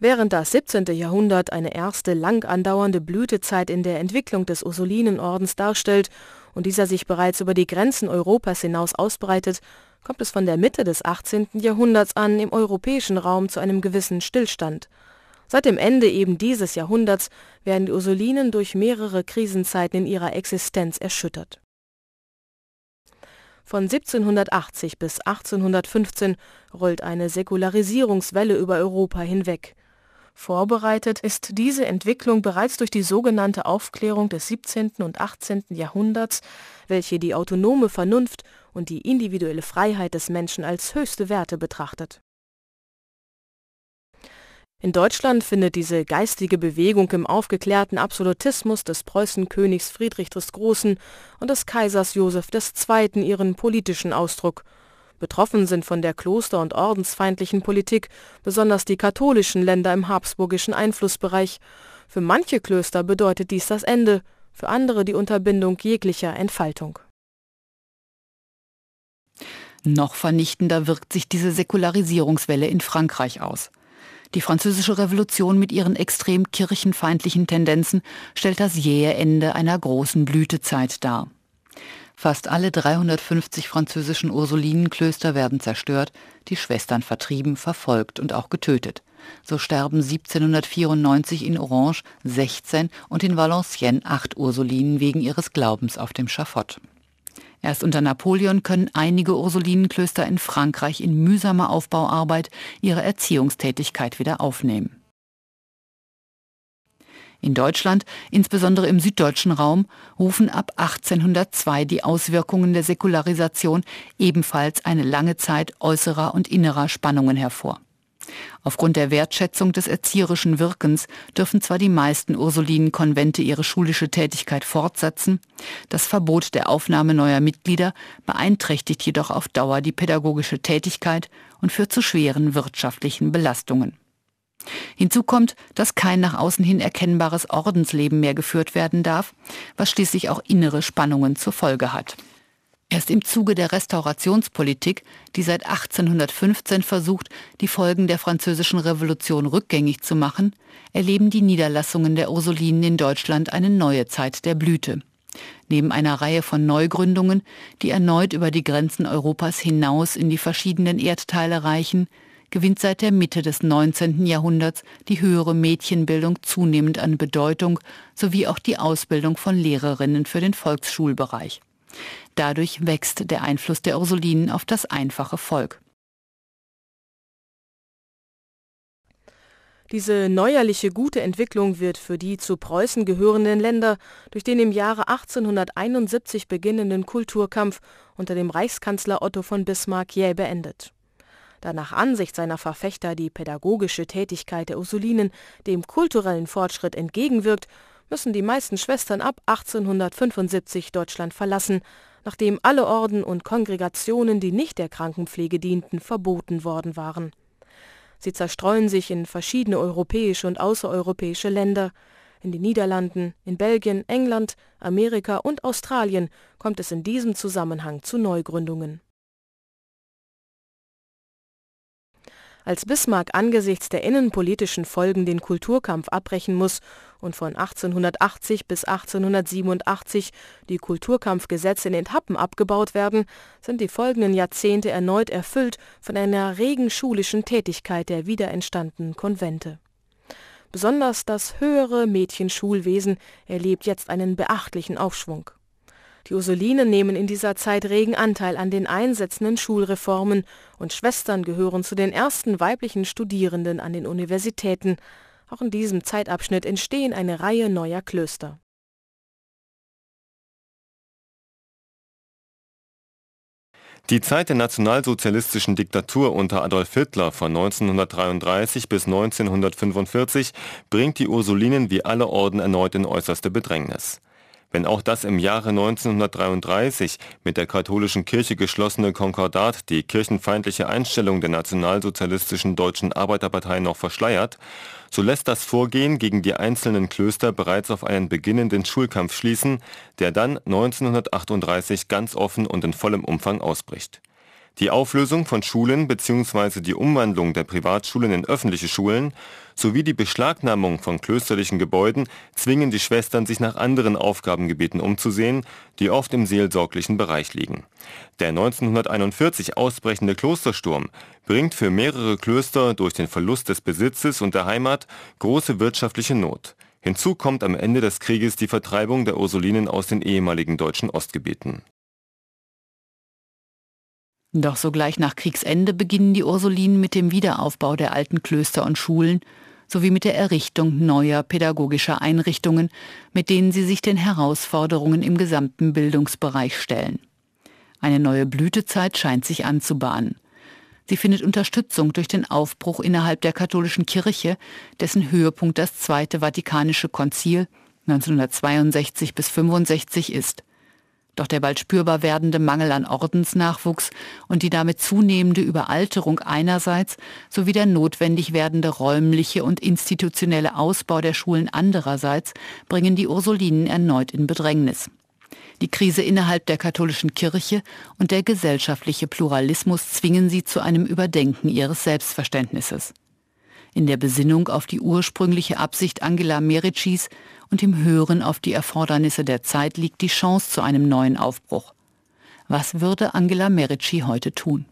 Während das 17. Jahrhundert eine erste lang andauernde Blütezeit in der Entwicklung des Ursulinenordens darstellt und dieser sich bereits über die Grenzen Europas hinaus ausbreitet, kommt es von der Mitte des 18. Jahrhunderts an im europäischen Raum zu einem gewissen Stillstand. Seit dem Ende eben dieses Jahrhunderts werden die Ursulinen durch mehrere Krisenzeiten in ihrer Existenz erschüttert. Von 1780 bis 1815 rollt eine Säkularisierungswelle über Europa hinweg. Vorbereitet ist diese Entwicklung bereits durch die sogenannte Aufklärung des 17. und 18. Jahrhunderts, welche die autonome Vernunft und die individuelle Freiheit des Menschen als höchste Werte betrachtet. In Deutschland findet diese geistige Bewegung im aufgeklärten Absolutismus des Preußenkönigs Friedrich des Großen und des Kaisers Joseph II. ihren politischen Ausdruck – Betroffen sind von der kloster- und ordensfeindlichen Politik besonders die katholischen Länder im habsburgischen Einflussbereich. Für manche Klöster bedeutet dies das Ende, für andere die Unterbindung jeglicher Entfaltung. Noch vernichtender wirkt sich diese Säkularisierungswelle in Frankreich aus. Die französische Revolution mit ihren extrem kirchenfeindlichen Tendenzen stellt das jähe Ende einer großen Blütezeit dar. Fast alle 350 französischen Ursulinenklöster werden zerstört, die Schwestern vertrieben, verfolgt und auch getötet. So sterben 1794 in Orange 16 und in Valenciennes 8 Ursulinen wegen ihres Glaubens auf dem Schafott. Erst unter Napoleon können einige Ursulinenklöster in Frankreich in mühsamer Aufbauarbeit ihre Erziehungstätigkeit wieder aufnehmen. In Deutschland, insbesondere im süddeutschen Raum, rufen ab 1802 die Auswirkungen der Säkularisation ebenfalls eine lange Zeit äußerer und innerer Spannungen hervor. Aufgrund der Wertschätzung des erzieherischen Wirkens dürfen zwar die meisten Ursulinenkonvente ihre schulische Tätigkeit fortsetzen, das Verbot der Aufnahme neuer Mitglieder beeinträchtigt jedoch auf Dauer die pädagogische Tätigkeit und führt zu schweren wirtschaftlichen Belastungen. Hinzu kommt, dass kein nach außen hin erkennbares Ordensleben mehr geführt werden darf, was schließlich auch innere Spannungen zur Folge hat. Erst im Zuge der Restaurationspolitik, die seit 1815 versucht, die Folgen der französischen Revolution rückgängig zu machen, erleben die Niederlassungen der Ursulinen in Deutschland eine neue Zeit der Blüte. Neben einer Reihe von Neugründungen, die erneut über die Grenzen Europas hinaus in die verschiedenen Erdteile reichen, gewinnt seit der Mitte des 19. Jahrhunderts die höhere Mädchenbildung zunehmend an Bedeutung sowie auch die Ausbildung von Lehrerinnen für den Volksschulbereich. Dadurch wächst der Einfluss der Ursulinen auf das einfache Volk. Diese neuerliche gute Entwicklung wird für die zu Preußen gehörenden Länder durch den im Jahre 1871 beginnenden Kulturkampf unter dem Reichskanzler Otto von Bismarck jäh beendet da nach Ansicht seiner Verfechter die pädagogische Tätigkeit der Ursulinen dem kulturellen Fortschritt entgegenwirkt, müssen die meisten Schwestern ab 1875 Deutschland verlassen, nachdem alle Orden und Kongregationen, die nicht der Krankenpflege dienten, verboten worden waren. Sie zerstreuen sich in verschiedene europäische und außereuropäische Länder. In den Niederlanden, in Belgien, England, Amerika und Australien kommt es in diesem Zusammenhang zu Neugründungen. Als Bismarck angesichts der innenpolitischen Folgen den Kulturkampf abbrechen muss und von 1880 bis 1887 die Kulturkampfgesetze in Etappen abgebaut werden, sind die folgenden Jahrzehnte erneut erfüllt von einer regen schulischen Tätigkeit der wiederentstandenen Konvente. Besonders das höhere Mädchenschulwesen erlebt jetzt einen beachtlichen Aufschwung. Die Ursulinen nehmen in dieser Zeit regen Anteil an den einsetzenden Schulreformen und Schwestern gehören zu den ersten weiblichen Studierenden an den Universitäten. Auch in diesem Zeitabschnitt entstehen eine Reihe neuer Klöster. Die Zeit der nationalsozialistischen Diktatur unter Adolf Hitler von 1933 bis 1945 bringt die Ursulinen wie alle Orden erneut in äußerste Bedrängnis. Wenn auch das im Jahre 1933 mit der katholischen Kirche geschlossene Konkordat die kirchenfeindliche Einstellung der nationalsozialistischen deutschen Arbeiterpartei noch verschleiert, so lässt das Vorgehen gegen die einzelnen Klöster bereits auf einen beginnenden Schulkampf schließen, der dann 1938 ganz offen und in vollem Umfang ausbricht die Auflösung von Schulen bzw. die Umwandlung der Privatschulen in öffentliche Schulen sowie die Beschlagnahmung von klösterlichen Gebäuden zwingen die Schwestern, sich nach anderen Aufgabengebieten umzusehen, die oft im seelsorglichen Bereich liegen. Der 1941 ausbrechende Klostersturm bringt für mehrere Klöster durch den Verlust des Besitzes und der Heimat große wirtschaftliche Not. Hinzu kommt am Ende des Krieges die Vertreibung der Ursulinen aus den ehemaligen deutschen Ostgebieten doch sogleich nach Kriegsende beginnen die Ursulinen mit dem Wiederaufbau der alten Klöster und Schulen sowie mit der Errichtung neuer pädagogischer Einrichtungen, mit denen sie sich den Herausforderungen im gesamten Bildungsbereich stellen. Eine neue Blütezeit scheint sich anzubahnen. Sie findet Unterstützung durch den Aufbruch innerhalb der katholischen Kirche, dessen Höhepunkt das Zweite Vatikanische Konzil 1962 bis 65 ist. Doch der bald spürbar werdende Mangel an Ordensnachwuchs und die damit zunehmende Überalterung einerseits sowie der notwendig werdende räumliche und institutionelle Ausbau der Schulen andererseits bringen die Ursulinen erneut in Bedrängnis. Die Krise innerhalb der katholischen Kirche und der gesellschaftliche Pluralismus zwingen sie zu einem Überdenken ihres Selbstverständnisses in der Besinnung auf die ursprüngliche Absicht Angela Mericis und im Hören auf die Erfordernisse der Zeit liegt die Chance zu einem neuen Aufbruch. Was würde Angela Merici heute tun?